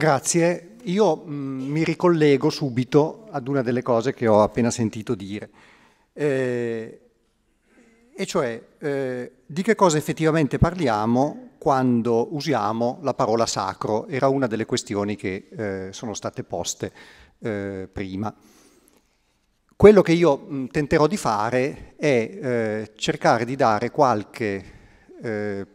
Grazie. Io mh, mm, mi ricollego subito ad una delle cose che ho appena sentito dire, eh, e cioè eh, di che cosa effettivamente parliamo quando usiamo la parola sacro. Era una delle questioni che eh, sono state poste eh, prima. Quello che io mh, mm, tenterò di fare è eh, cercare di dare qualche eh,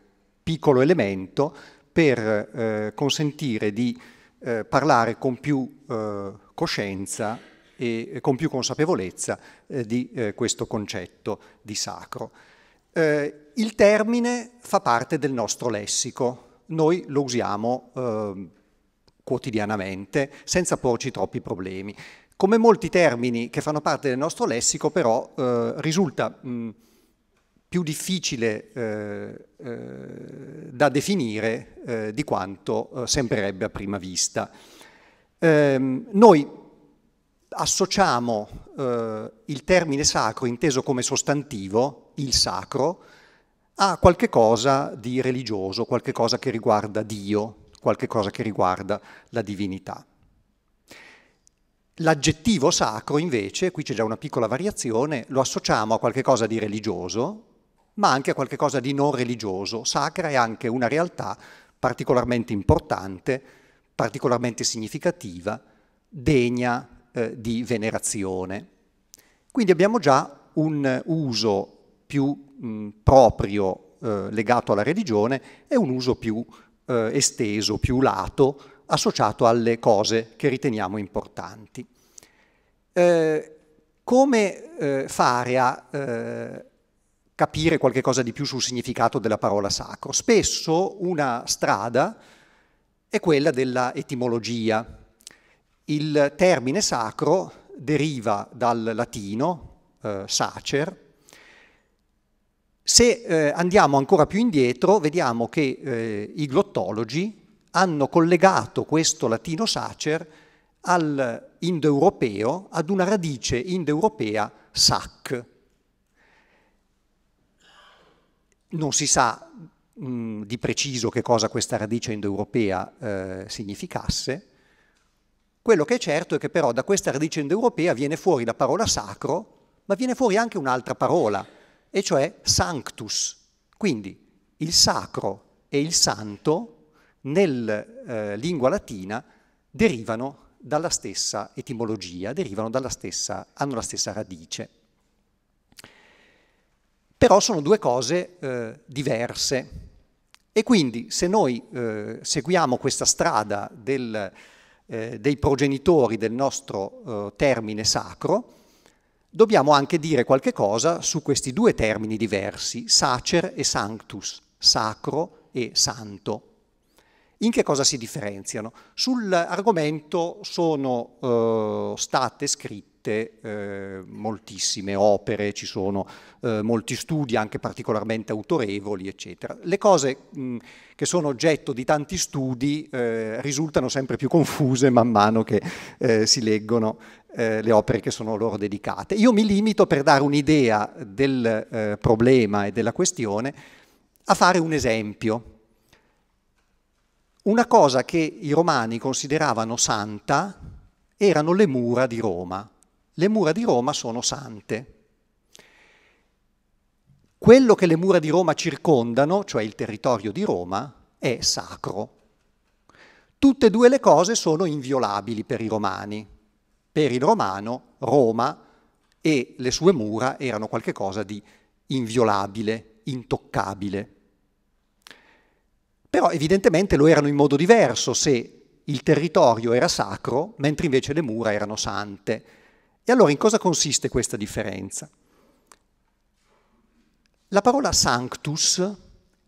piccolo elemento per consentire di eh, parlare con più eh, coscienza e eh, con più consapevolezza eh, di eh, questo concetto di sacro. il termine fa parte del nostro lessico, noi lo usiamo ehm, quotidianamente senza porci troppi problemi. Come molti termini che fanno parte del nostro lessico, però, eh, risulta mh, più difficile eh, eh, da definire eh, di quanto eh, sembrerebbe a prima vista. Ehm, noi associamo eh, il termine sacro inteso come sostantivo, il sacro, a qualche cosa di religioso, qualche cosa che riguarda Dio, qualche cosa che riguarda la divinità. L'aggettivo sacro invece, qui c'è già una piccola variazione, lo associamo a qualche cosa di religioso, ma anche a qualcosa di non religioso. Sacra è anche una realtà particolarmente importante, particolarmente significativa, degna eh, di venerazione. Quindi abbiamo già un uso più mh, proprio eh, legato alla religione e un uso più eh, esteso, più lato, associato alle cose che riteniamo importanti. Eh, come eh, fare a eh, capire qualche cosa di più sul significato della parola sacro. Spesso una strada è quella della etimologia. Il termine sacro deriva dal latino eh, sacer. Se eh, andiamo ancora più indietro, vediamo che eh, i glottologi hanno collegato questo latino sacer all'indoeuropeo, ad una radice indoeuropea sac, Non si sa mh, mm, di preciso che cosa questa radice indoeuropea eh, significasse. Quello che è certo è che però da questa radice indoeuropea viene fuori la parola sacro, ma viene fuori anche un'altra parola, e cioè sanctus. Quindi il sacro e il santo nella eh, lingua latina derivano dalla stessa etimologia, derivano dalla stessa, hanno la stessa radice però sono due cose eh, diverse. E quindi se noi eh, seguiamo questa strada del, eh, dei progenitori del nostro eh, termine sacro, dobbiamo anche dire qualche cosa su questi due termini diversi, sacer e sanctus, sacro e santo. In che cosa si differenziano? Sull'argomento sono eh, state scritte veramente eh, moltissime opere, ci sono eh, molti studi anche particolarmente autorevoli, eccetera. Le cose mh, che sono oggetto di tanti studi eh, risultano sempre più confuse man mano che eh, si leggono eh, le opere che sono loro dedicate. Io mi limito per dare un'idea del eh, problema e della questione a fare un esempio. Una cosa che i romani consideravano santa erano le mura di Roma le mura di Roma sono sante. Quello che le mura di Roma circondano, cioè il territorio di Roma, è sacro. Tutte e due le cose sono inviolabili per i romani. Per il romano Roma e le sue mura erano qualcosa di inviolabile, intoccabile. Però evidentemente lo erano in modo diverso se il territorio era sacro, mentre invece le mura erano sante. E allora in cosa consiste questa differenza? La parola sanctus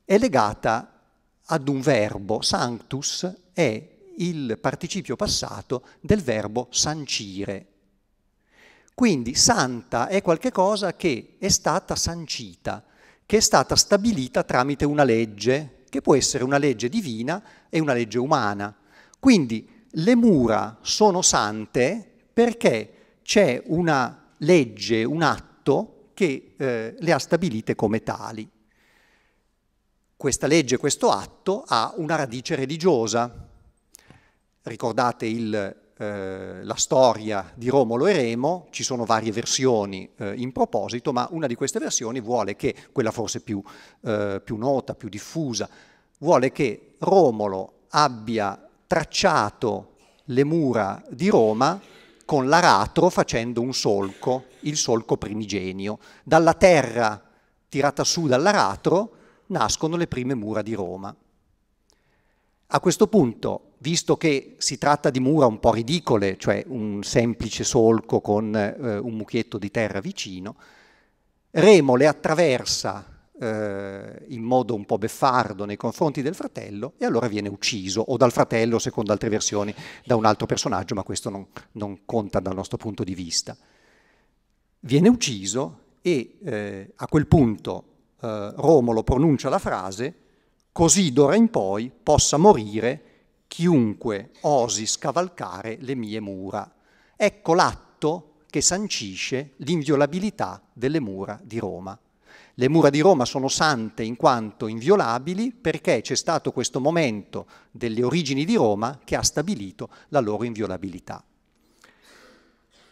è legata ad un verbo, sanctus è il participio passato del verbo sancire. Quindi santa è qualcosa che è stata sancita, che è stata stabilita tramite una legge, che può essere una legge divina e una legge umana. Quindi le mura sono sante perché c'è una legge, un atto che eh, le ha stabilite come tali. Questa legge, questo atto ha una radice religiosa. Ricordate il eh, la storia di Romolo e Remo, ci sono varie versioni eh, in proposito, ma una di queste versioni vuole che, quella forse più, eh, più, nota, più diffusa, vuole che Romolo abbia tracciato le mura di Roma con l'aratro facendo un solco, il solco primigenio. Dalla terra tirata su dall'aratro nascono le prime mura di Roma. A questo punto, visto che si tratta di mura un po' ridicole, cioè un semplice solco con eh, un mucchietto di terra vicino, Remo le attraversa eh, in modo un po' beffardo nei confronti del fratello e allora viene ucciso o dal fratello, secondo altre versioni, da un altro personaggio, ma questo non, non conta dal nostro punto di vista. Viene ucciso e eh, a quel punto eh, Romolo pronuncia la frase così d'ora in poi possa morire chiunque osi scavalcare le mie mura. Ecco l'atto che sancisce l'inviolabilità delle mura di Roma. Le mura di Roma sono sante in quanto inviolabili perché c'è stato questo momento delle origini di Roma che ha stabilito la loro inviolabilità.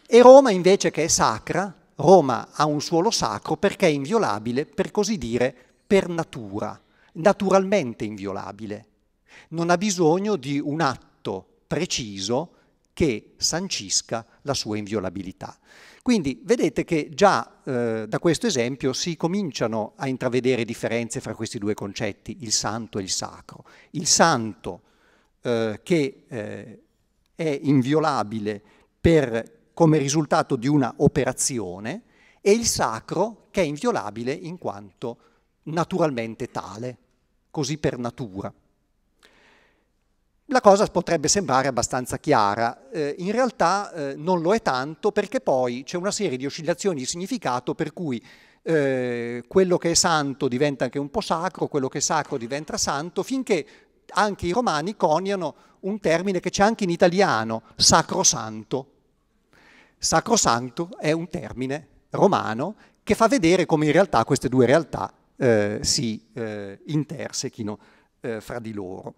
E Roma invece che è sacra, Roma ha un suolo sacro perché è inviolabile, per così dire, per natura, naturalmente inviolabile. Non ha bisogno di un atto preciso che sancisca la sua inviolabilità. Quindi vedete che già eh, da questo esempio si cominciano a intravedere differenze fra questi due concetti, il santo e il sacro. Il santo eh, che eh, è inviolabile per, come risultato di una operazione e il sacro che è inviolabile in quanto naturalmente tale, così per natura. La cosa potrebbe sembrare abbastanza chiara, eh, in realtà eh, non lo è tanto perché poi c'è una serie di oscillazioni di significato per cui eh, quello che è santo diventa anche un po' sacro, quello che è sacro diventa santo, finché anche i romani coniano un termine che c'è anche in italiano, sacrosanto. Sacrosanto è un termine romano che fa vedere come in realtà queste due realtà eh, si eh, intersechino eh, fra di loro.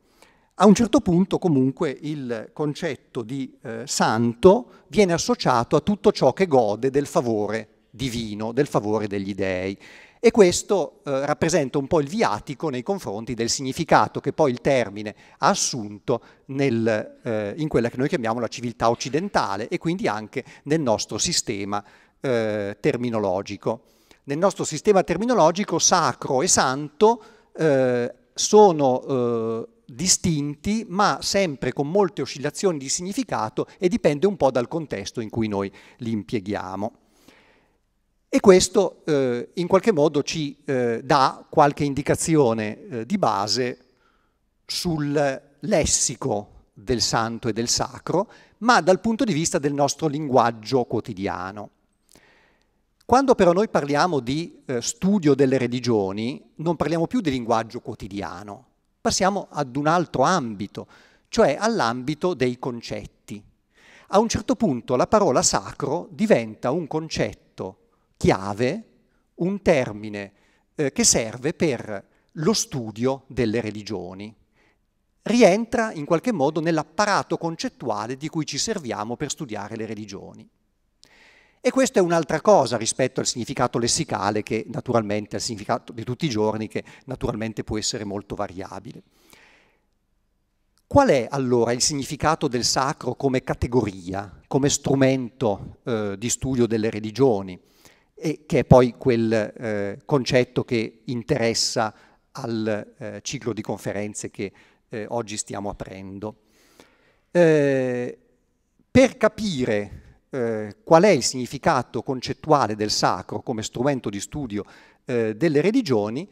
A un certo punto comunque il concetto di eh, santo viene associato a tutto ciò che gode del favore divino, del favore degli dèi. E questo eh, rappresenta un po' il viatico nei confronti del significato che poi il termine ha assunto nel, eh, in quella che noi chiamiamo la civiltà occidentale e quindi anche nel nostro sistema eh, terminologico. Nel nostro sistema terminologico sacro e santo eh, sono eh, distinti ma sempre con molte oscillazioni di significato e dipende un po' dal contesto in cui noi li impieghiamo. E questo eh, in qualche modo ci eh, dà qualche indicazione eh, di base sul lessico del santo e del sacro, ma dal punto di vista del nostro linguaggio quotidiano. Quando però noi parliamo di eh, studio delle religioni, non parliamo più di linguaggio quotidiano, passiamo ad un altro ambito, cioè all'ambito dei concetti. A un certo punto la parola sacro diventa un concetto chiave, un termine eh, che serve per lo studio delle religioni. Rientra in qualche modo nell'apparato concettuale di cui ci serviamo per studiare le religioni. E questa è un'altra cosa rispetto al significato lessicale che naturalmente, è il significato di tutti i giorni, che naturalmente può essere molto variabile. Qual è allora il significato del sacro come categoria, come strumento eh, di studio delle religioni, e che è poi quel eh, concetto che interessa al eh, ciclo di conferenze che eh, oggi stiamo aprendo? Eh, per capire eh, qual è il significato concettuale del sacro come strumento di studio eh, delle religioni,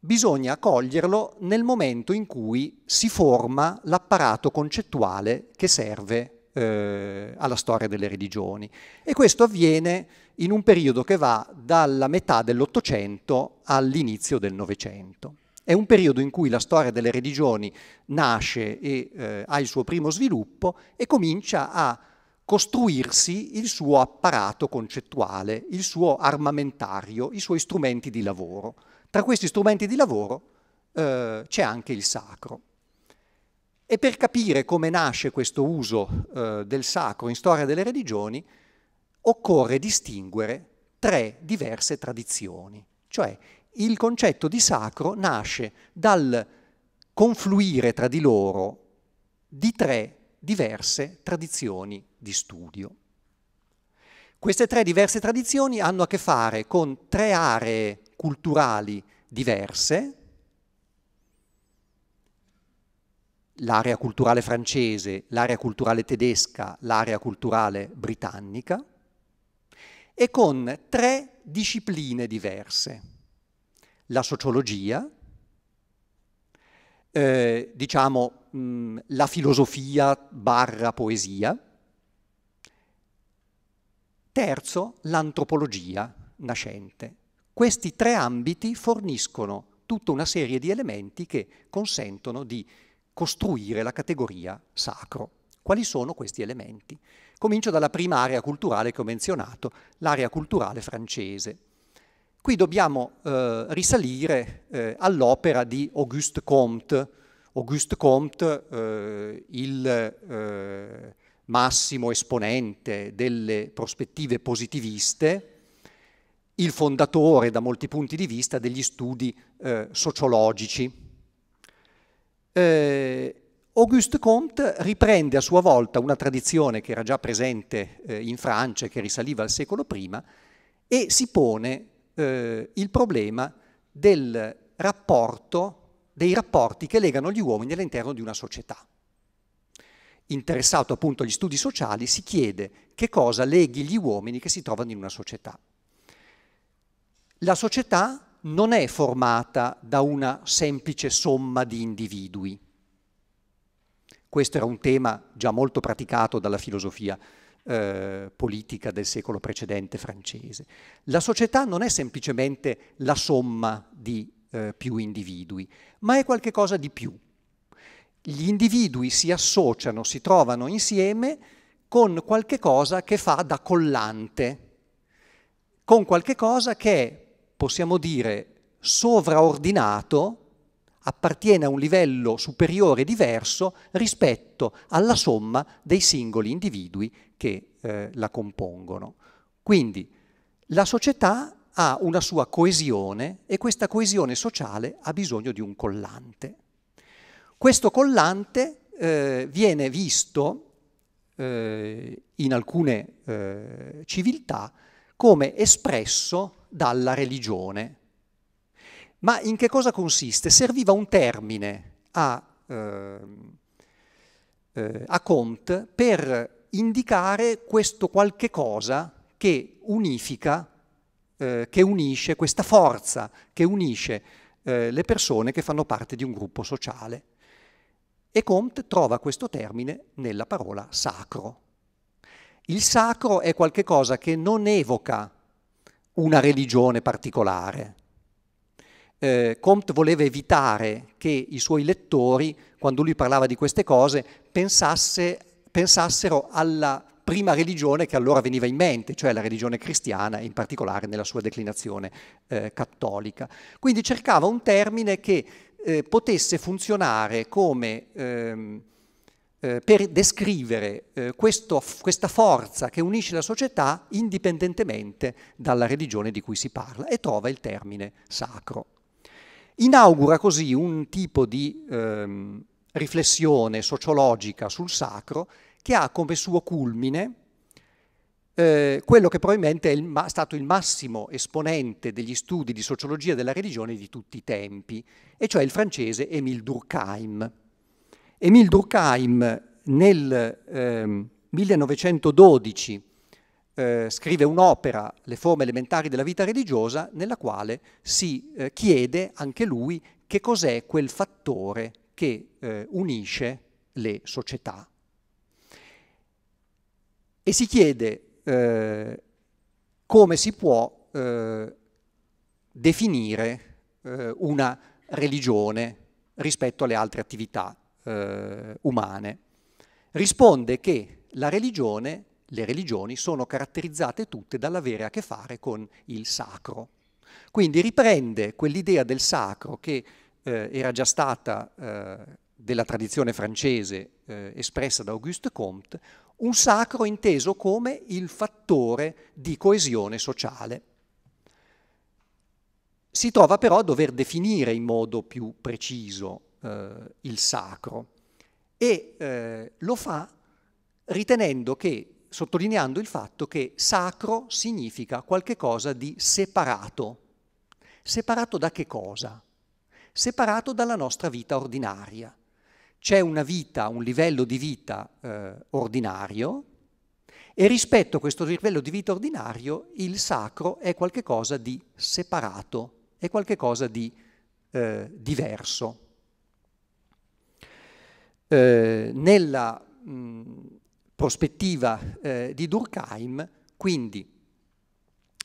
bisogna coglierlo nel momento in cui si forma l'apparato concettuale che serve eh, alla storia delle religioni. E questo avviene in un periodo che va dalla metà dell'Ottocento all'inizio del Novecento. È un periodo in cui la storia delle religioni nasce e eh, ha il suo primo sviluppo e comincia a costruirsi il suo apparato concettuale, il suo armamentario, i suoi strumenti di lavoro. Tra questi strumenti di lavoro eh, c'è anche il sacro. E per capire come nasce questo uso eh, del sacro in storia delle religioni, occorre distinguere tre diverse tradizioni, cioè il concetto di sacro nasce dal confluire tra di loro di tre diverse tradizioni di studio. Queste tre diverse tradizioni hanno a che fare con tre aree culturali diverse, l'area culturale francese, l'area culturale tedesca, l'area culturale britannica, e con tre discipline diverse, la sociologia, eh, diciamo, mh, mm, la filosofia barra poesia. Terzo, l'antropologia nascente. Questi tre ambiti forniscono tutta una serie di elementi che consentono di costruire la categoria sacro. Quali sono questi elementi? Comincio dalla prima area culturale che ho menzionato, l'area culturale francese. Qui dobbiamo eh, risalire eh, all'opera di Auguste Comte, Auguste Comte, eh, il eh, massimo esponente delle prospettive positiviste, il fondatore da molti punti di vista degli studi eh, sociologici. Eh, Auguste Comte riprende a sua volta una tradizione che era già presente in Francia che risaliva al secolo prima e si pone eh, il problema del rapporto, dei rapporti che legano gli uomini all'interno di una società. Interessato appunto agli studi sociali, si chiede che cosa leghi gli uomini che si trovano in una società. La società non è formata da una semplice somma di individui. Questo era un tema già molto praticato dalla filosofia eh, politica del secolo precedente francese. La società non è semplicemente la somma di eh, più individui, ma è qualcosa di più. Gli individui si associano, si trovano insieme con qualche cosa che fa da collante, con qualche cosa che è, possiamo dire, sovraordinato appartiene a un livello superiore diverso rispetto alla somma dei singoli individui che eh, la compongono. Quindi la società ha una sua coesione e questa coesione sociale ha bisogno di un collante. Questo collante eh, viene visto eh, in alcune eh, civiltà come espresso dalla religione, ma in che cosa consiste? Serviva un termine a, ehm, eh, a Comte per indicare questo qualche cosa che unifica, eh, che unisce, questa forza che unisce eh, le persone che fanno parte di un gruppo sociale. E Comte trova questo termine nella parola sacro. Il sacro è qualcosa che non evoca una religione particolare, eh, Comte voleva evitare che i suoi lettori, quando lui parlava di queste cose, pensasse, pensassero alla prima religione che allora veniva in mente, cioè la religione cristiana, in particolare nella sua declinazione eh, cattolica. Quindi cercava un termine che eh, potesse funzionare come ehm, eh, per descrivere eh, questo, questa forza che unisce la società indipendentemente dalla religione di cui si parla e trova il termine sacro inaugura così un tipo di ehm, riflessione sociologica sul sacro che ha come suo culmine eh, quello che probabilmente è il stato il massimo esponente degli studi di sociologia della religione di tutti i tempi, e cioè il francese Émile Durkheim. Émile Durkheim nel ehm, 1912 eh, scrive un'opera, Le forme elementari della vita religiosa, nella quale si eh, chiede anche lui che cos'è quel fattore che eh, unisce le società. E si chiede eh, come si può eh, definire eh, una religione rispetto alle altre attività umane. Risponde che la religione le religioni sono caratterizzate tutte dall'avere a che fare con il sacro. Quindi riprende quell'idea del sacro che eh, era già stata eh, della tradizione francese eh, espressa da Auguste Comte, un sacro inteso come il fattore di coesione sociale. Si trova però a dover definire in modo più preciso eh, il sacro e eh, lo fa ritenendo che sottolineando il fatto che sacro significa qualcosa di separato. Separato da che cosa? Separato dalla nostra vita ordinaria. C'è una vita, un livello di vita eh, ordinario e rispetto a questo livello di vita ordinario il sacro è qualcosa di separato, è qualcosa di eh, diverso. Eh, nella mh, mm, prospettiva eh, di Durkheim, quindi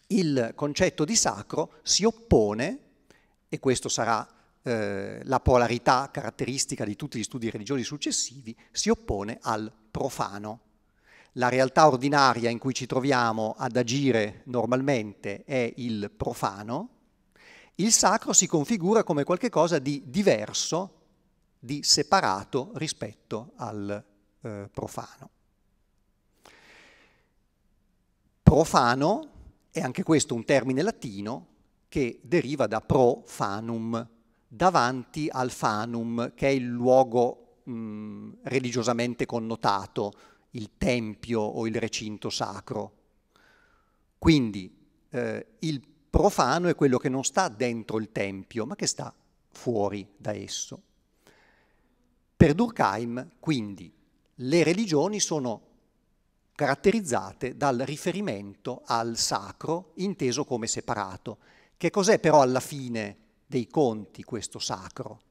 il concetto di sacro si oppone, e questa sarà eh, la polarità caratteristica di tutti gli studi religiosi successivi, si oppone al profano. La realtà ordinaria in cui ci troviamo ad agire normalmente è il profano, il sacro si configura come qualcosa di diverso, di separato rispetto al eh, profano. profano è anche questo un termine latino che deriva da profanum, davanti al fanum, che è il luogo mh, mm, religiosamente connotato, il tempio o il recinto sacro. Quindi eh, il profano è quello che non sta dentro il tempio, ma che sta fuori da esso. Per Durkheim, quindi, le religioni sono caratterizzate dal riferimento al sacro inteso come separato. Che cos'è però alla fine dei conti questo sacro?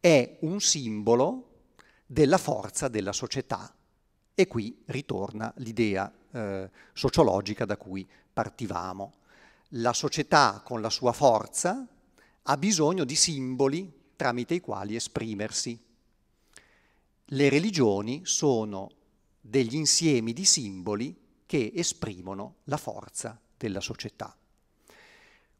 È un simbolo della forza della società e qui ritorna l'idea eh, sociologica da cui partivamo. La società con la sua forza ha bisogno di simboli tramite i quali esprimersi. Le religioni sono degli insiemi di simboli che esprimono la forza della società.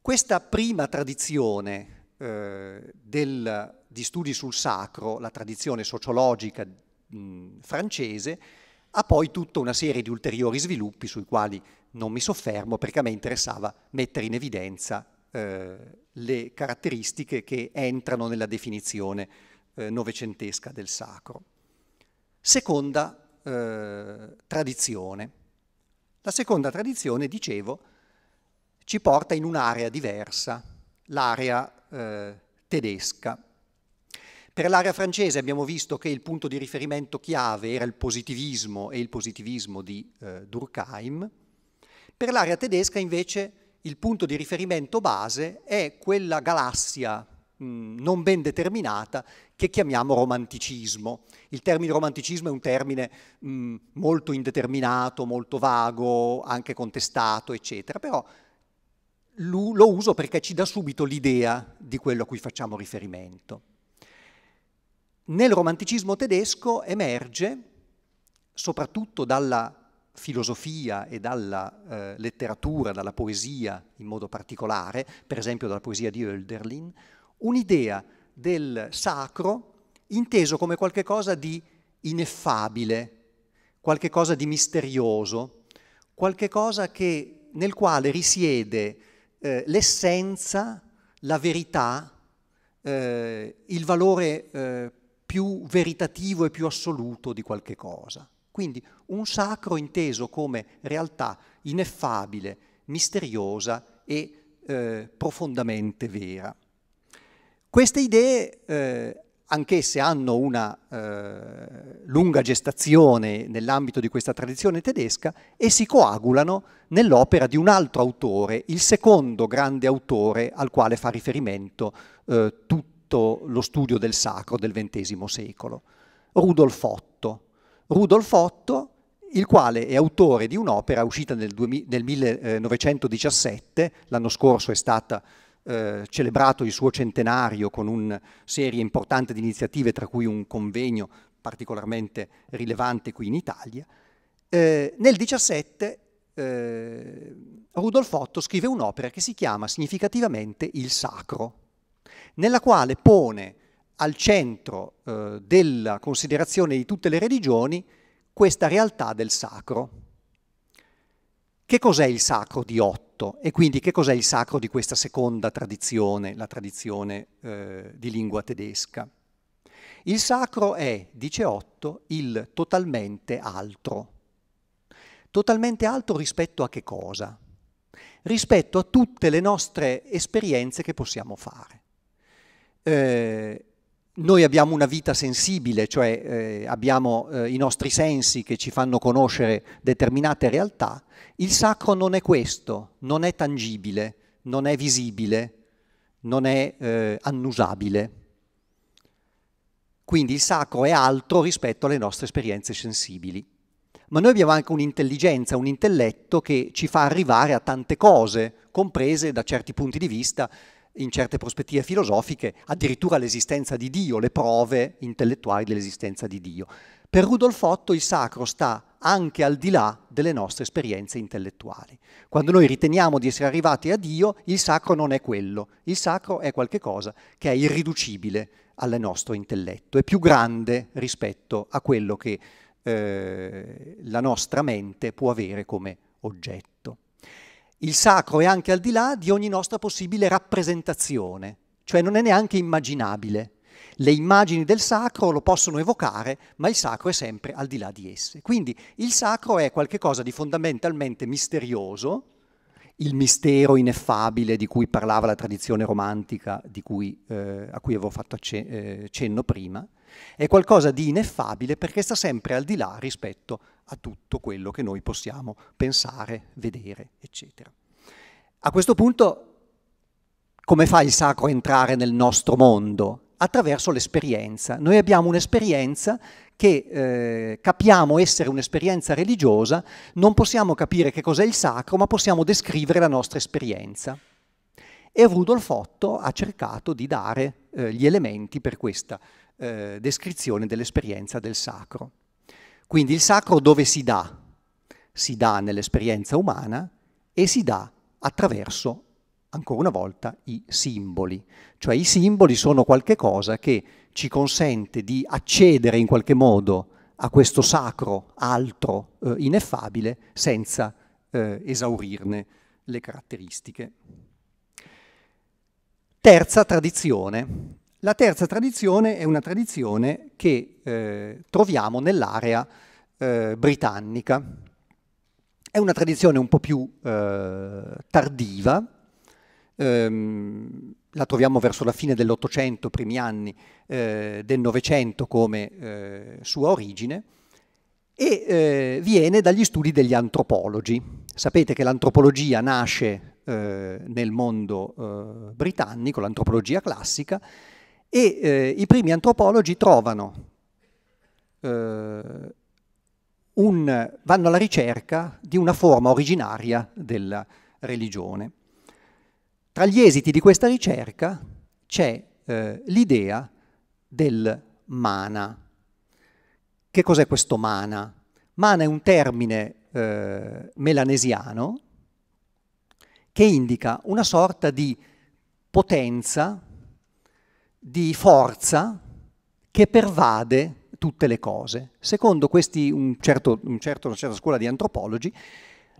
Questa prima tradizione eh, del, di studi sul sacro, la tradizione sociologica mh, francese, ha poi tutta una serie di ulteriori sviluppi sui quali non mi soffermo perché a me interessava mettere in evidenza eh, le caratteristiche che entrano nella definizione eh, novecentesca del sacro. Seconda eh, tradizione. La seconda tradizione, dicevo, ci porta in un'area diversa, l'area eh, tedesca. Per l'area francese abbiamo visto che il punto di riferimento chiave era il positivismo e il positivismo di eh, Durkheim. Per l'area tedesca invece il punto di riferimento base è quella galassia Mm, non ben determinata che chiamiamo romanticismo. Il termine romanticismo è un termine mh, mm, molto indeterminato, molto vago, anche contestato, eccetera, però lo uso perché ci dà subito l'idea di quello a cui facciamo riferimento. Nel romanticismo tedesco emerge, soprattutto dalla filosofia e dalla eh, letteratura, dalla poesia in modo particolare, per esempio dalla poesia di Hölderlin, un'idea del sacro inteso come qualcosa di ineffabile, qualcosa di misterioso, qualcosa che, nel quale risiede eh, l'essenza, la verità, eh, il valore eh, più veritativo e più assoluto di qualche cosa. Quindi un sacro inteso come realtà ineffabile, misteriosa e eh, profondamente vera. Queste idee eh, anch'esse hanno una eh, lunga gestazione nell'ambito di questa tradizione tedesca e si coagulano nell'opera di un altro autore, il secondo grande autore al quale fa riferimento eh, tutto lo studio del sacro del XX secolo, Rudolf Otto. Rudolf Otto, il quale è autore di un'opera uscita nel, 2000, nel 1917, eh, l'anno scorso è stata eh, celebrato il suo centenario con una serie importante di iniziative, tra cui un convegno particolarmente rilevante qui in Italia, eh, nel 17 eh, Rudolf Otto scrive un'opera che si chiama significativamente Il Sacro, nella quale pone al centro eh, della considerazione di tutte le religioni questa realtà del sacro. Che cos'è il sacro di Otto e quindi che cos'è il sacro di questa seconda tradizione, la tradizione eh, di lingua tedesca? Il sacro è, dice Otto, il totalmente altro. Totalmente altro rispetto a che cosa? Rispetto a tutte le nostre esperienze che possiamo fare. Eh, noi abbiamo una vita sensibile, cioè eh, abbiamo eh, i nostri sensi che ci fanno conoscere determinate realtà, il sacro non è questo, non è tangibile, non è visibile, non è eh, annusabile. Quindi il sacro è altro rispetto alle nostre esperienze sensibili. Ma noi abbiamo anche un'intelligenza, un intelletto che ci fa arrivare a tante cose, comprese da certi punti di vista in certe prospettive filosofiche, addirittura l'esistenza di Dio, le prove intellettuali dell'esistenza di Dio. Per Rudolf Otto il sacro sta anche al di là delle nostre esperienze intellettuali. Quando noi riteniamo di essere arrivati a Dio, il sacro non è quello, il sacro è qualcosa che è irriducibile al nostro intelletto, è più grande rispetto a quello che eh, la nostra mente può avere come oggetto. Il sacro è anche al di là di ogni nostra possibile rappresentazione, cioè non è neanche immaginabile. Le immagini del sacro lo possono evocare, ma il sacro è sempre al di là di esse. Quindi il sacro è qualcosa di fondamentalmente misterioso, il mistero ineffabile di cui parlava la tradizione romantica cui, eh, a cui avevo fatto accenno eh, prima, è qualcosa di ineffabile perché sta sempre al di là rispetto a tutto quello che noi possiamo pensare, vedere, eccetera. A questo punto, come fa il sacro a entrare nel nostro mondo? Attraverso l'esperienza. Noi abbiamo un'esperienza che eh, capiamo essere un'esperienza religiosa, non possiamo capire che cos'è il sacro, ma possiamo descrivere la nostra esperienza. E Rudolf Otto ha cercato di dare eh, gli elementi per questa eh, descrizione dell'esperienza del sacro. Quindi il sacro dove si dà? Si dà nell'esperienza umana e si dà attraverso, ancora una volta, i simboli. Cioè i simboli sono qualche cosa che ci consente di accedere in qualche modo a questo sacro, altro, eh, ineffabile, senza eh, esaurirne le caratteristiche. Terza tradizione, la terza tradizione è una tradizione che eh, troviamo nell'area eh, britannica. È una tradizione un po' più eh, tardiva, ehm, la troviamo verso la fine dell'Ottocento, primi anni eh, del Novecento come eh, sua origine, e eh, viene dagli studi degli antropologi. Sapete che l'antropologia nasce nel mondo britannico, l'antropologia classica, e eh, i primi antropologi trovano, eh, un, vanno alla ricerca di una forma originaria della religione. Tra gli esiti di questa ricerca c'è eh, l'idea del mana. Che cos'è questo mana? Mana è un termine eh, melanesiano che indica una sorta di potenza di forza che pervade tutte le cose. Secondo questi, un certo, un certo, una certa scuola di antropologi,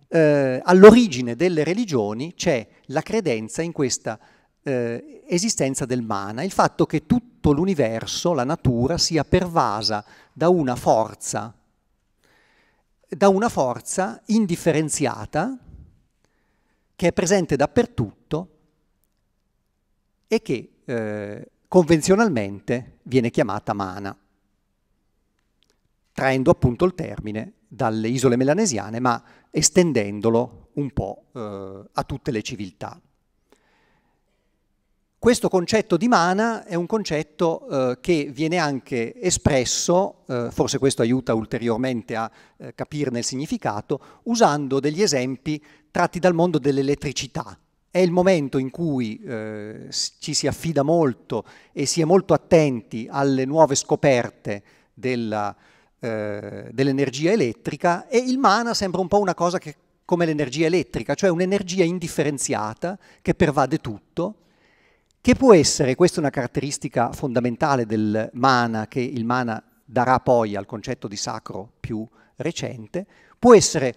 eh, all'origine delle religioni c'è la credenza in questa eh, esistenza del mana, il fatto che tutto l'universo, la natura, sia pervasa da una forza, da una forza indifferenziata che è presente dappertutto e che eh, convenzionalmente viene chiamata mana, traendo appunto il termine dalle isole melanesiane, ma estendendolo un po' eh, a tutte le civiltà. Questo concetto di mana è un concetto eh, che viene anche espresso, eh, forse questo aiuta ulteriormente a eh, capirne il significato, usando degli esempi tratti dal mondo dell'elettricità, è il momento in cui eh, ci si affida molto e si è molto attenti alle nuove scoperte della, eh, dell'energia elettrica e il mana sembra un po' una cosa che, come l'energia elettrica, cioè un'energia indifferenziata che pervade tutto, che può essere, questa è una caratteristica fondamentale del mana, che il mana darà poi al concetto di sacro più recente, può essere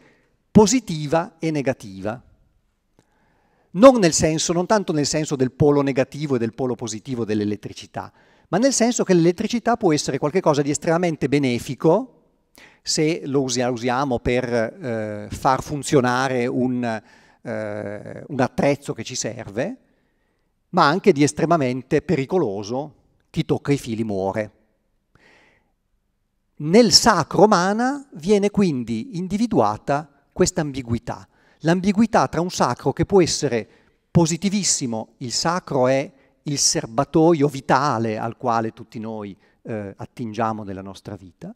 positiva e negativa non, nel senso, non tanto nel senso del polo negativo e del polo positivo dell'elettricità, ma nel senso che l'elettricità può essere qualcosa di estremamente benefico se lo usiamo per eh, far funzionare un, eh, un attrezzo che ci serve, ma anche di estremamente pericoloso, chi tocca i fili muore. Nel sacro mana viene quindi individuata questa ambiguità l'ambiguità tra un sacro che può essere positivissimo, il sacro è il serbatoio vitale al quale tutti noi eh, attingiamo nella nostra vita,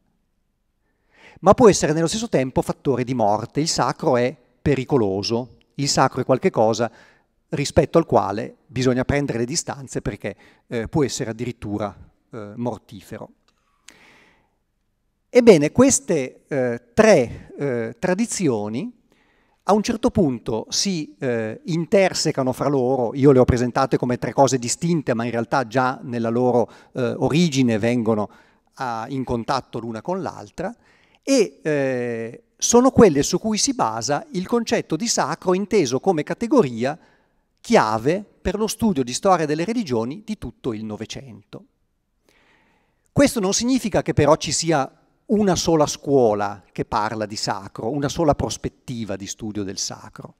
ma può essere nello stesso tempo fattore di morte, il sacro è pericoloso, il sacro è qualcosa rispetto al quale bisogna prendere le distanze perché eh, può essere addirittura eh, mortifero. Ebbene, queste eh, tre eh, tradizioni a un certo punto si eh, intersecano fra loro, io le ho presentate come tre cose distinte, ma in realtà già nella loro eh, origine vengono a, in contatto l'una con l'altra, e eh, sono quelle su cui si basa il concetto di sacro inteso come categoria chiave per lo studio di storia delle religioni di tutto il Novecento. Questo non significa che però ci sia una sola scuola che parla di sacro, una sola prospettiva di studio del sacro.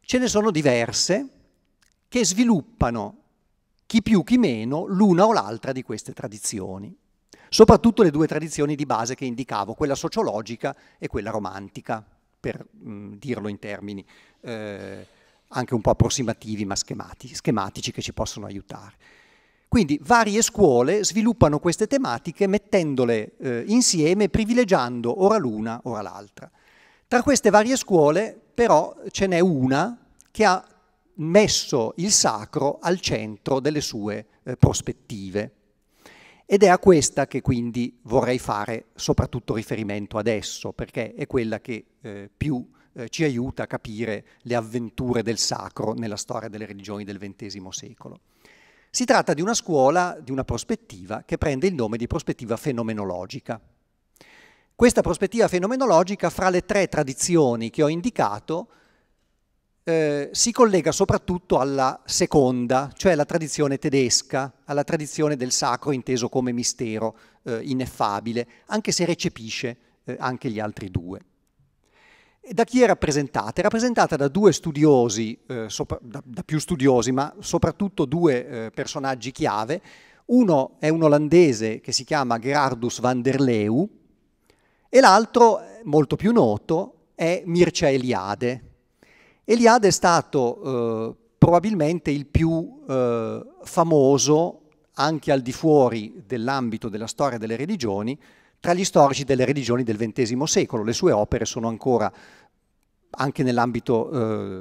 Ce ne sono diverse che sviluppano chi più chi meno l'una o l'altra di queste tradizioni, soprattutto le due tradizioni di base che indicavo, quella sociologica e quella romantica, per mh, mm, dirlo in termini eh, anche un po' approssimativi ma schematici, schematici che ci possono aiutare. Quindi varie scuole sviluppano queste tematiche mettendole eh, insieme, privilegiando ora l'una, ora l'altra. Tra queste varie scuole però ce n'è una che ha messo il sacro al centro delle sue eh, prospettive. Ed è a questa che quindi vorrei fare soprattutto riferimento adesso, perché è quella che eh, più eh, ci aiuta a capire le avventure del sacro nella storia delle religioni del XX secolo. Si tratta di una scuola, di una prospettiva che prende il nome di prospettiva fenomenologica. Questa prospettiva fenomenologica, fra le tre tradizioni che ho indicato, eh, si collega soprattutto alla seconda, cioè alla tradizione tedesca, alla tradizione del sacro inteso come mistero eh, ineffabile, anche se recepisce eh, anche gli altri due da chi è rappresentata? È rappresentata da due studiosi, eh, sopra, da, da, più studiosi, ma soprattutto due eh, personaggi chiave. Uno è un olandese che si chiama Gerardus van der Leeuw e l'altro, molto più noto, è Mircea Eliade. Eliade è stato eh, probabilmente il più eh, famoso, anche al di fuori dell'ambito della storia delle religioni, tra gli storici delle religioni del XX secolo. Le sue opere sono ancora, anche nell'ambito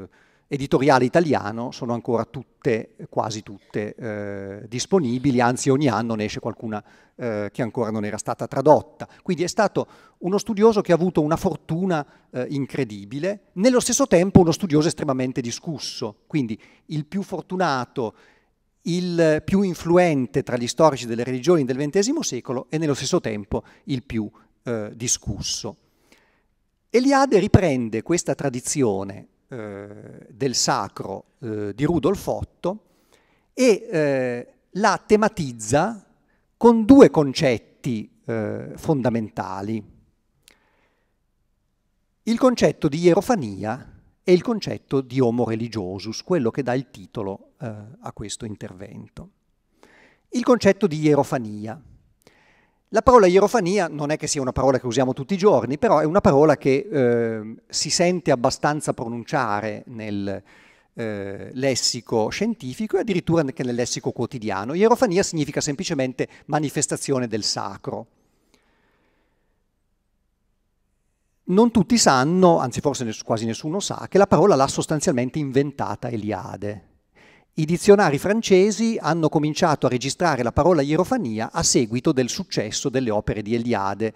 eh, editoriale italiano, sono ancora tutte, quasi tutte, eh, disponibili, anzi ogni anno ne esce qualcuna eh, che ancora non era stata tradotta. Quindi è stato uno studioso che ha avuto una fortuna eh, incredibile, nello stesso tempo uno studioso estremamente discusso, quindi il più fortunato il più influente tra gli storici delle religioni del XX secolo e nello stesso tempo il più eh, discusso. Eliade riprende questa tradizione eh, del sacro eh, di Rudolf Otto e eh, la tematizza con due concetti eh, fondamentali. Il concetto di ierofania è il concetto di homo religiosus, quello che dà il titolo eh, a questo intervento. Il concetto di ierofania. La parola ierofania non è che sia una parola che usiamo tutti i giorni, però è una parola che eh, si sente abbastanza pronunciare nel eh, lessico scientifico e addirittura anche nel lessico quotidiano. Ierofania significa semplicemente manifestazione del sacro. non tutti sanno, anzi forse ness quasi nessuno sa, che la parola l'ha sostanzialmente inventata Eliade. I dizionari francesi hanno cominciato a registrare la parola ierofania a seguito del successo delle opere di Eliade.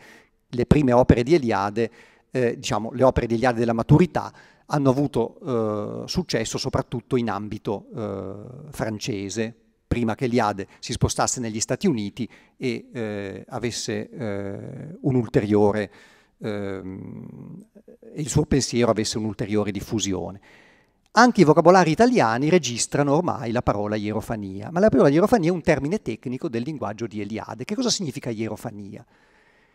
Le prime opere di Eliade, eh, diciamo le opere di Eliade della maturità, hanno avuto eh, successo soprattutto in ambito eh, francese, prima che Eliade si spostasse negli Stati Uniti e eh, avesse eh, un ulteriore ehm, il suo pensiero avesse un'ulteriore diffusione. Anche i vocabolari italiani registrano ormai la parola ierofania, ma la parola ierofania è un termine tecnico del linguaggio di Eliade. Che cosa significa ierofania?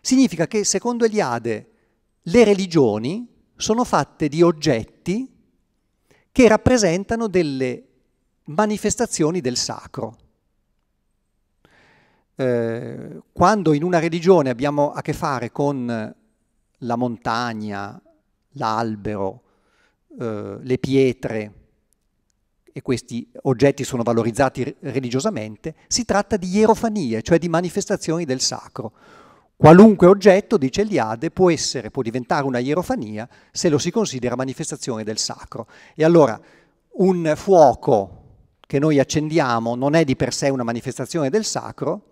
Significa che secondo Eliade le religioni sono fatte di oggetti che rappresentano delle manifestazioni del sacro. Eh, quando in una religione abbiamo a che fare con la montagna, l'albero, eh, le pietre, e questi oggetti sono valorizzati religiosamente, si tratta di ierofanie, cioè di manifestazioni del sacro. Qualunque oggetto, dice Eliade, può essere, può diventare una ierofania se lo si considera manifestazione del sacro. E allora un fuoco che noi accendiamo non è di per sé una manifestazione del sacro,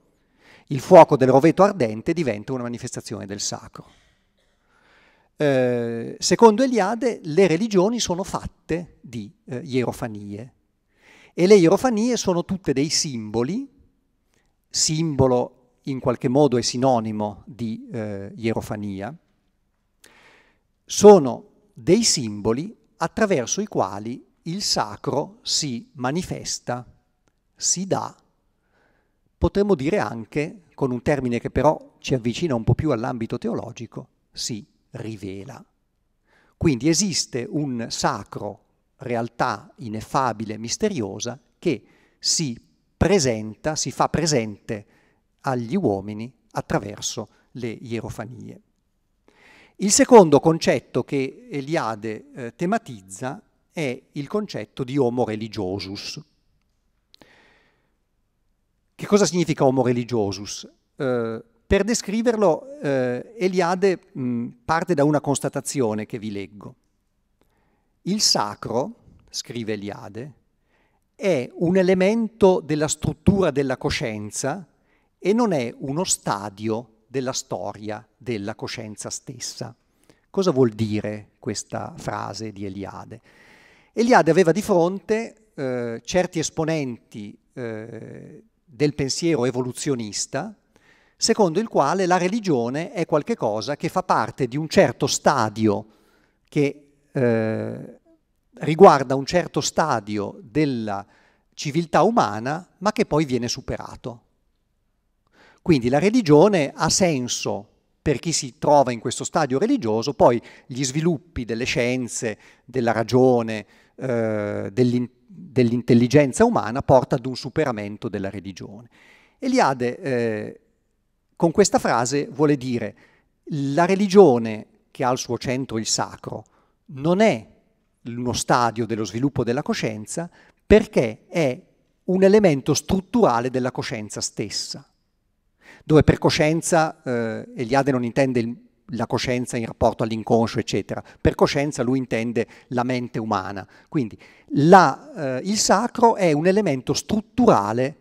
il fuoco del roveto ardente diventa una manifestazione del sacro. Eh, secondo Eliade le religioni sono fatte di eh, ierofanie e le ierofanie sono tutte dei simboli, simbolo in qualche modo è sinonimo di eh, ierofania, sono dei simboli attraverso i quali il sacro si manifesta, si dà, potremmo dire anche, con un termine che però ci avvicina un po' più all'ambito teologico, si rivela. Quindi esiste un sacro, realtà ineffabile, misteriosa, che si presenta, si fa presente agli uomini attraverso le ierofanie. Il secondo concetto che Eliade eh, tematizza è il concetto di homo religiosus. Che cosa significa homo religiosus? Eh, per descriverlo eh, Eliade mh, parte da una constatazione che vi leggo. Il sacro, scrive Eliade, è un elemento della struttura della coscienza e non è uno stadio della storia della coscienza stessa. Cosa vuol dire questa frase di Eliade? Eliade aveva di fronte eh, certi esponenti eh, del pensiero evoluzionista secondo il quale la religione è qualcosa che fa parte di un certo stadio che eh, riguarda un certo stadio della civiltà umana, ma che poi viene superato. Quindi la religione ha senso per chi si trova in questo stadio religioso, poi gli sviluppi delle scienze, della ragione, eh, dell'in- dell'intelligenza umana porta ad un superamento della religione. Eliade eh, con questa frase vuole dire la religione che ha al suo centro il sacro non è uno stadio dello sviluppo della coscienza perché è un elemento strutturale della coscienza stessa, dove per coscienza eh, Eliade non intende il, la coscienza in rapporto all'inconscio, eccetera, per coscienza lui intende la mente umana. Quindi la, eh, il sacro è un elemento strutturale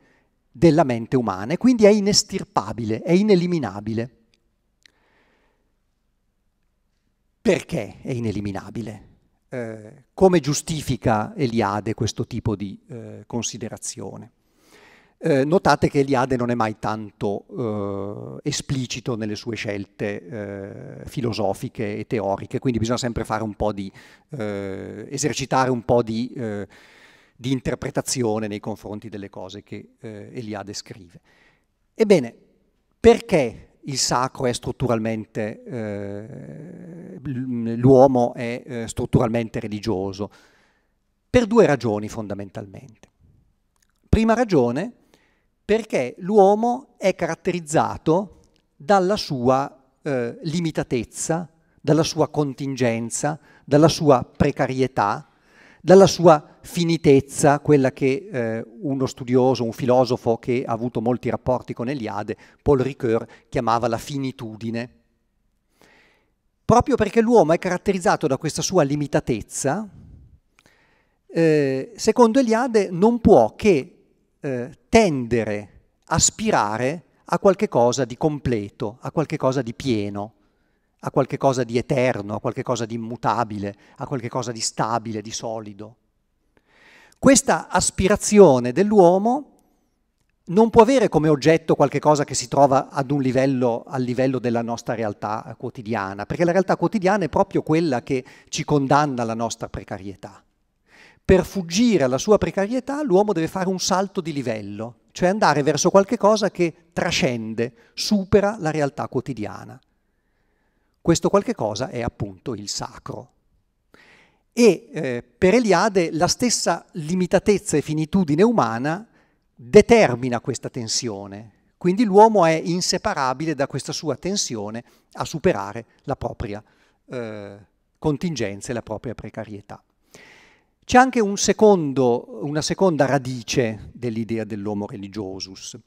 della mente umana e quindi è inestirpabile, è ineliminabile. Perché è ineliminabile? Eh, come giustifica Eliade questo tipo di eh, considerazione? Eh, notate che Eliade non è mai tanto eh, esplicito nelle sue scelte eh, filosofiche e teoriche, quindi bisogna sempre un di, eh, esercitare un po' di di interpretazione nei confronti delle cose che eh, Eliade scrive. Ebbene, perché il sacro è strutturalmente, eh, l'uomo è eh, strutturalmente religioso? Per due ragioni fondamentalmente. Prima ragione, perché l'uomo è caratterizzato dalla sua eh, limitatezza, dalla sua contingenza, dalla sua precarietà, dalla sua finitezza, quella che eh, uno studioso, un filosofo che ha avuto molti rapporti con Eliade, Paul Ricoeur, chiamava la finitudine. Proprio perché l'uomo è caratterizzato da questa sua limitatezza, eh, secondo Eliade non può che eh, tendere, aspirare a qualche cosa di completo, a qualche cosa di pieno, a qualche cosa di eterno, a qualche cosa di immutabile, a qualche cosa di stabile, di solido. Questa aspirazione dell'uomo non può avere come oggetto qualcosa che si trova ad un livello, al livello della nostra realtà quotidiana, perché la realtà quotidiana è proprio quella che ci condanna alla nostra precarietà. Per fuggire alla sua precarietà l'uomo deve fare un salto di livello, cioè andare verso qualcosa che trascende, supera la realtà quotidiana. Questo qualche cosa è appunto il sacro e eh, per Eliade la stessa limitatezza e finitudine umana determina questa tensione, quindi l'uomo è inseparabile da questa sua tensione a superare la propria eh, contingenza e la propria precarietà. C'è anche un secondo, una seconda radice dell'idea dell'uomo religiosus,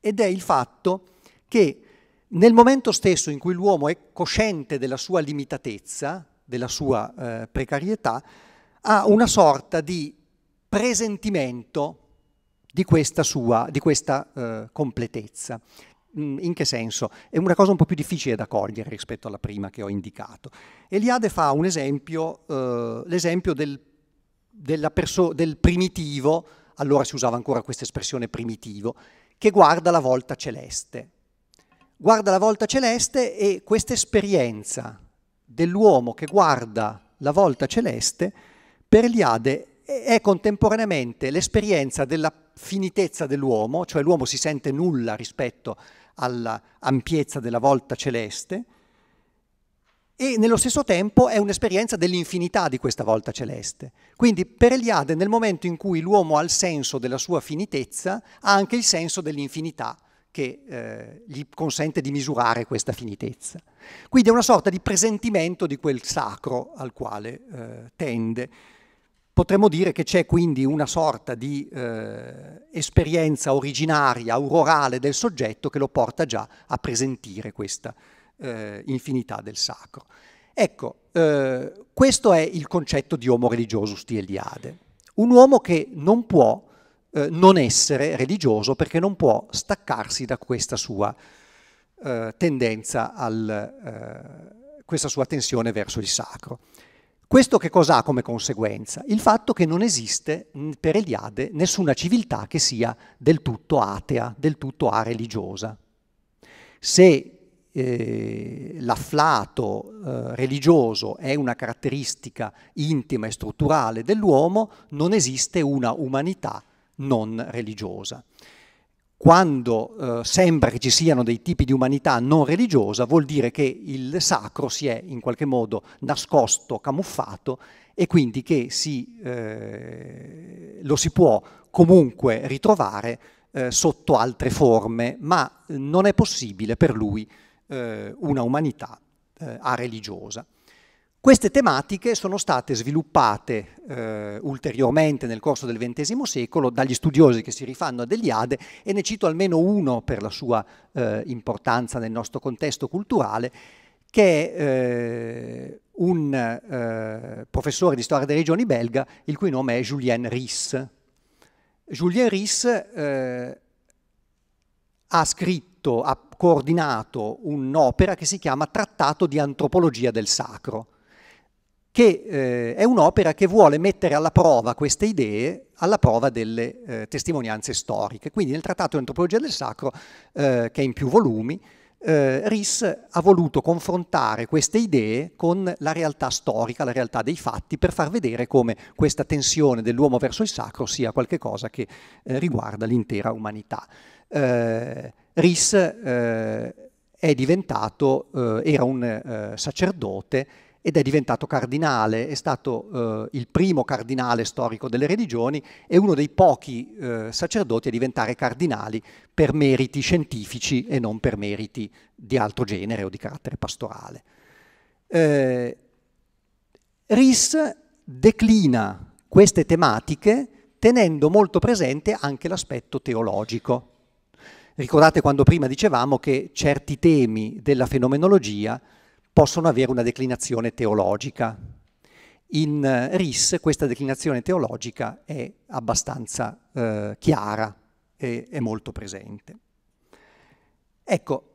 ed è il fatto che nel momento stesso in cui l'uomo è cosciente della sua limitatezza, della sua eh, precarietà, ha una sorta di presentimento di questa, sua, di questa eh, completezza. Mm, in che senso? È una cosa un po' più difficile da cogliere rispetto alla prima che ho indicato. Eliade fa un esempio, eh, l'esempio del, del primitivo, allora si usava ancora questa espressione primitivo, che guarda la volta celeste. Guarda la volta celeste e questa esperienza dell'uomo che guarda la volta celeste, per Eliade è contemporaneamente l'esperienza della finitezza dell'uomo, cioè l'uomo si sente nulla rispetto all'ampiezza della volta celeste, e nello stesso tempo è un'esperienza dell'infinità di questa volta celeste. Quindi per Eliade nel momento in cui l'uomo ha il senso della sua finitezza, ha anche il senso dell'infinità che eh, gli consente di misurare questa finitezza. Quindi è una sorta di presentimento di quel sacro al quale eh, tende. Potremmo dire che c'è quindi una sorta di eh, esperienza originaria, aurorale del soggetto che lo porta già a presentire questa eh, infinità del sacro. Ecco, eh, questo è il concetto di uomo religiosus di Eliade. Un uomo che non può eh, non essere religioso perché non può staccarsi da questa sua eh, tendenza, al, eh, questa sua tensione verso il sacro. Questo che cosa ha come conseguenza? Il fatto che non esiste per Eliade nessuna civiltà che sia del tutto atea, del tutto areligiosa. Se eh, l'afflato eh, religioso è una caratteristica intima e strutturale dell'uomo, non esiste una umanità non religiosa. Quando eh, sembra che ci siano dei tipi di umanità non religiosa, vuol dire che il sacro si è in qualche modo nascosto, camuffato e quindi che si, eh, lo si può comunque ritrovare eh, sotto altre forme, ma non è possibile per lui eh, una umanità eh, religiosa. Queste tematiche sono state sviluppate eh, ulteriormente nel corso del XX secolo dagli studiosi che si rifanno a Deliade e ne cito almeno uno per la sua eh, importanza nel nostro contesto culturale, che è eh, un eh, professore di storia delle regioni belga, il cui nome è Julien Ries. Julien Ries eh, ha scritto, ha coordinato un'opera che si chiama Trattato di antropologia del sacro che eh, è un'opera che vuole mettere alla prova queste idee, alla prova delle eh, testimonianze storiche. Quindi nel Trattato di Antropologia del Sacro, eh, che è in più volumi, eh, Ris ha voluto confrontare queste idee con la realtà storica, la realtà dei fatti, per far vedere come questa tensione dell'uomo verso il sacro sia qualcosa che eh, riguarda l'intera umanità. Eh, Ris è diventato, era un sacerdote, ed è diventato cardinale, è stato eh, il primo cardinale storico delle religioni e uno dei pochi eh, sacerdoti a diventare cardinali per meriti scientifici e non per meriti di altro genere o di carattere pastorale. Eh, Ris declina queste tematiche tenendo molto presente anche l'aspetto teologico. Ricordate quando prima dicevamo che certi temi della fenomenologia possono avere una declinazione teologica. In eh, RIS questa declinazione teologica è abbastanza eh, chiara e è molto presente. Ecco,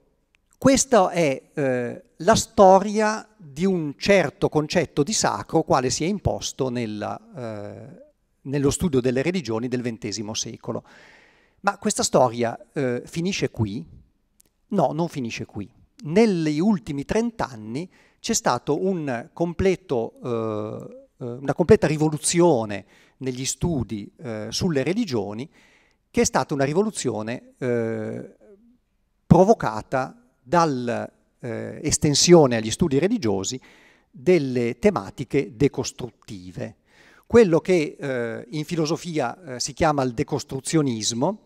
questa è eh, la storia di un certo concetto di sacro quale si è imposto nella, eh, nello studio delle religioni del XX secolo. Ma questa storia eh, finisce qui? No, non finisce qui negli ultimi trent'anni c'è stata un eh, eh, una completa rivoluzione negli studi eh, sulle religioni, che è stata una rivoluzione eh, provocata dall'estensione eh, agli studi religiosi delle tematiche decostruttive. Quello che eh, in filosofia si chiama il decostruzionismo,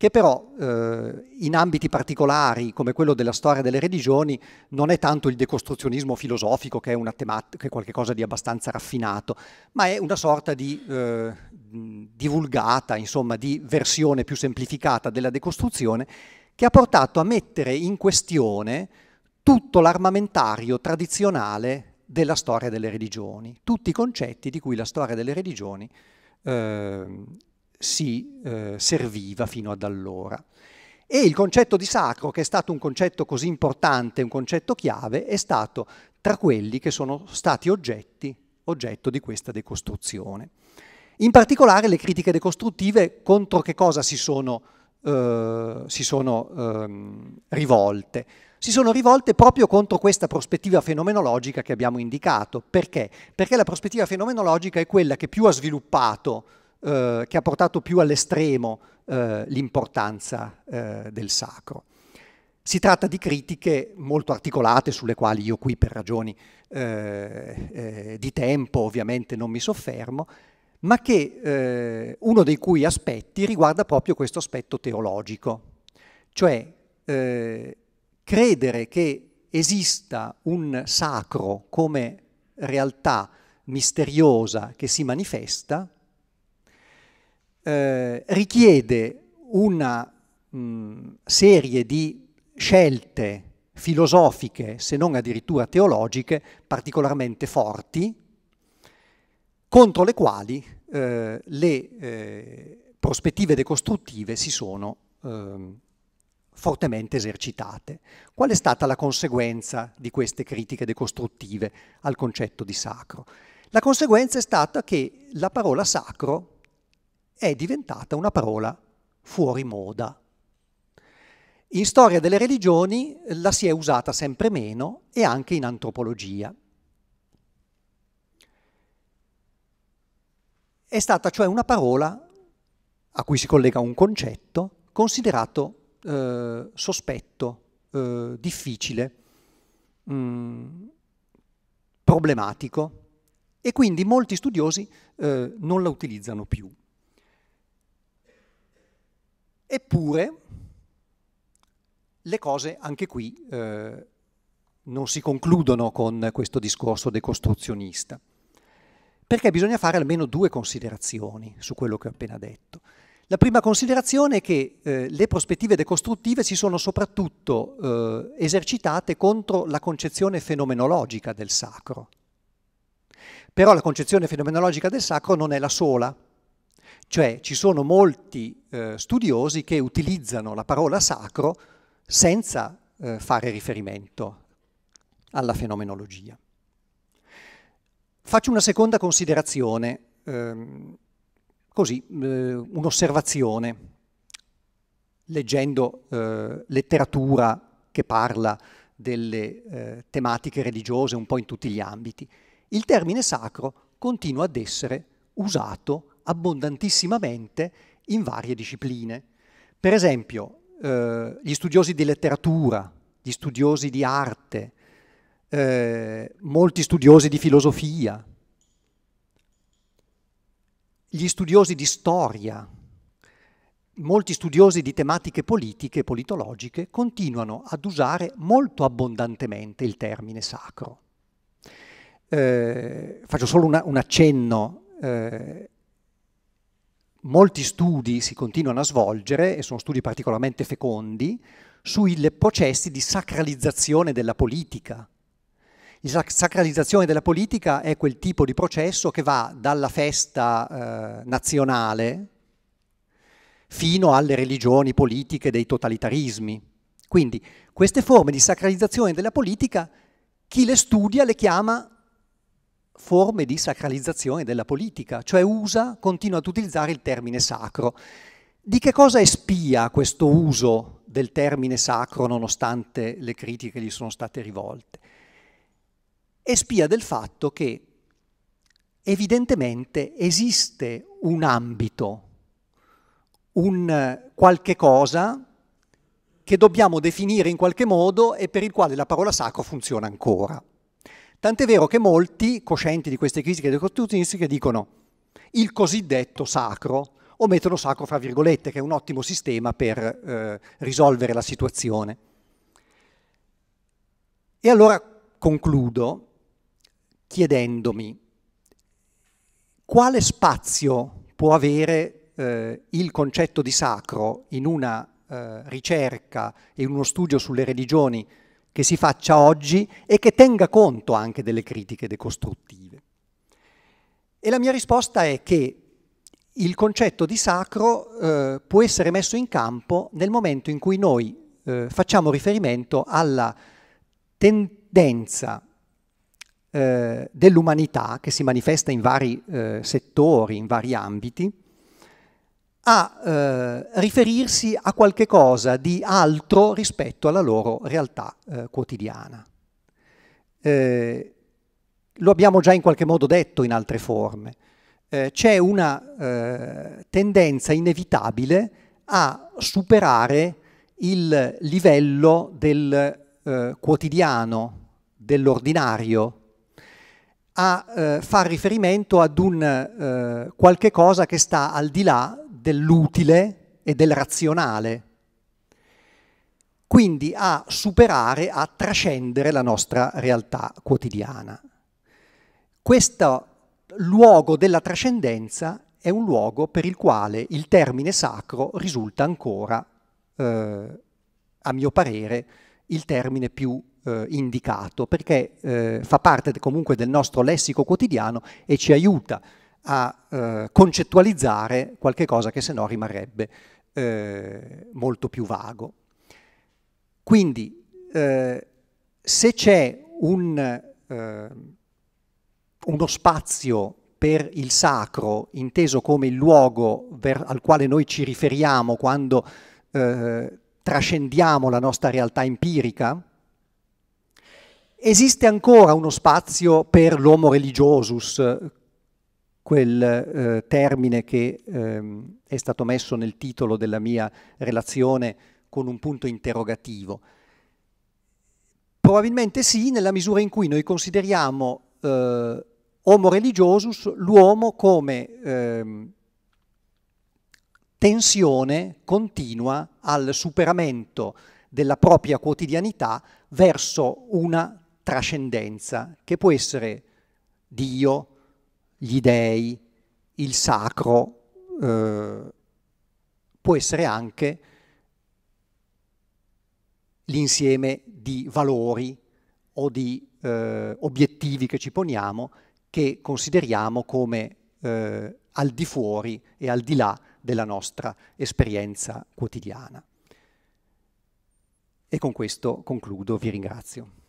che però eh, in ambiti particolari come quello della storia delle religioni non è tanto il decostruzionismo filosofico che è, una che è qualcosa di abbastanza raffinato, ma è una sorta di eh, divulgata, insomma, di versione più semplificata della decostruzione che ha portato a mettere in questione tutto l'armamentario tradizionale della storia delle religioni, tutti i concetti di cui la storia delle religioni eh, si eh, serviva fino ad allora. E il concetto di sacro, che è stato un concetto così importante, un concetto chiave, è stato tra quelli che sono stati oggetti, oggetto di questa decostruzione. In particolare le critiche decostruttive contro che cosa si sono, eh, si sono ehm, rivolte? Si sono rivolte proprio contro questa prospettiva fenomenologica che abbiamo indicato. Perché? Perché la prospettiva fenomenologica è quella che più ha sviluppato eh, che ha portato più all'estremo eh, l'importanza eh, del sacro. Si tratta di critiche molto articolate sulle quali io qui per ragioni eh, eh, di tempo ovviamente non mi soffermo, ma che uno dei cui aspetti riguarda proprio questo aspetto teologico, cioè credere che esista un sacro come realtà misteriosa che si manifesta eh, richiede una mh, mm, serie di scelte filosofiche, se non addirittura teologiche, particolarmente forti, contro le quali eh, le eh, prospettive decostruttive si sono eh, fortemente esercitate. Qual è stata la conseguenza di queste critiche decostruttive al concetto di sacro? La conseguenza è stata che la parola sacro è diventata una parola fuori moda. In storia delle religioni la si è usata sempre meno e anche in antropologia. È stata cioè una parola a cui si collega un concetto considerato eh, sospetto, eh, difficile, mh, mm, problematico e quindi molti studiosi eh, non la utilizzano più. Eppure le cose anche qui eh, non si concludono con questo discorso decostruzionista, perché bisogna fare almeno due considerazioni su quello che ho appena detto. La prima considerazione è che eh, le prospettive decostruttive si sono soprattutto eh, esercitate contro la concezione fenomenologica del sacro. Però la concezione fenomenologica del sacro non è la sola, cioè ci sono molti eh, studiosi che utilizzano la parola sacro senza eh, fare riferimento alla fenomenologia. Faccio una seconda considerazione, ehm, così, eh, un'osservazione, leggendo eh, letteratura che parla delle eh, tematiche religiose un po' in tutti gli ambiti. Il termine sacro continua ad essere usato abbondantissimamente in varie discipline. Per esempio, eh, gli studiosi di letteratura, gli studiosi di arte, eh, molti studiosi di filosofia, gli studiosi di storia, molti studiosi di tematiche politiche e politologiche continuano ad usare molto abbondantemente il termine sacro. Eh, faccio solo una, un accenno. Eh, molti studi si continuano a svolgere, e sono studi particolarmente fecondi, sui processi di sacralizzazione della politica. La sacralizzazione della politica è quel tipo di processo che va dalla festa eh, nazionale fino alle religioni politiche dei totalitarismi. Quindi queste forme di sacralizzazione della politica, chi le studia le chiama forme di sacralizzazione della politica, cioè usa, continua ad utilizzare il termine sacro. Di che cosa è spia questo uso del termine sacro nonostante le critiche gli sono state rivolte? È spia del fatto che evidentemente esiste un ambito, un qualche cosa che dobbiamo definire in qualche modo e per il quale la parola sacro funziona ancora. Tant'è vero che molti, coscienti di queste critiche decostruzionistiche, dicono il cosiddetto sacro, o mettono sacro fra virgolette, che è un ottimo sistema per eh, risolvere la situazione. E allora concludo chiedendomi quale spazio può avere eh, il concetto di sacro in una eh, ricerca e in uno studio sulle religioni che si faccia oggi e che tenga conto anche delle critiche decostruttive. E la mia risposta è che il concetto di sacro eh, può essere messo in campo nel momento in cui noi eh, facciamo riferimento alla tendenza eh, dell'umanità che si manifesta in vari eh, settori, in vari ambiti, a eh, riferirsi a qualche cosa di altro rispetto alla loro realtà eh, quotidiana. Eh, lo abbiamo già in qualche modo detto in altre forme. Eh, c'è una eh, tendenza inevitabile a superare il livello del eh, quotidiano, dell'ordinario, a eh, far riferimento ad un eh, qualche cosa che sta al di là dell'utile e del razionale, quindi a superare, a trascendere la nostra realtà quotidiana. Questo luogo della trascendenza è un luogo per il quale il termine sacro risulta ancora, eh, a mio parere, il termine più eh, indicato, perché eh, fa parte comunque del nostro lessico quotidiano e ci aiuta a eh, concettualizzare qualche cosa che se no rimarrebbe eh, molto più vago. Quindi eh, se c'è un, eh, uno spazio per il sacro, inteso come il luogo al quale noi ci riferiamo quando eh, trascendiamo la nostra realtà empirica, esiste ancora uno spazio per l'homo religiosus, quel eh, termine che ehm, è stato messo nel titolo della mia relazione con un punto interrogativo. Probabilmente sì, nella misura in cui noi consideriamo eh, homo religiosus l'uomo come ehm, tensione continua al superamento della propria quotidianità verso una trascendenza che può essere Dio, gli dèi, il sacro, eh, può essere anche l'insieme di valori o di eh, obiettivi che ci poniamo che consideriamo come eh, al di fuori e al di là della nostra esperienza quotidiana. E con questo concludo, vi ringrazio.